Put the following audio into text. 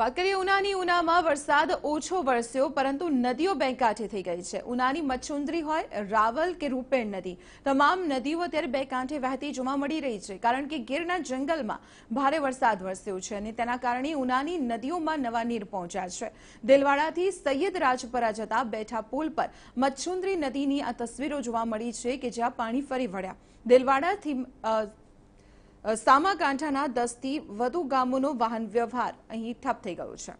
વાકરી ઉનાની ઉનામાં વરસાદ ઓછો વરસ્યો પરંતુ નદીઓ બે કાંઠે થઈ ગઈ છે ઉનાની મચ્છુંદરી હોય રાવલ કે રૂપેણ નદી તમામ નદીઓ અત્યારે બે કાંઠે વહેતી જોવા મળી રહી છે કારણ કે ગીરના જંગલમાં ભારે વરસાદ વરસ્યો છે અને તેના કારણે ઉનાની નદીઓમાં નવા નીર પહોંચ્યા છે દિલવાડાથી સૈયદ રાજપરા જતા બેઠા પુલ પર મચ્છુંદરી નદીની આ તસવીરો જોવા મળી છે કે જ્યાં પાણી ફરી વળ્યા દિલવાડાથી સામાકાંઠાના દસથી વધુ ગામોનો વાહન વ્યવહાર અહીં ઠપ થઈ ગયો છે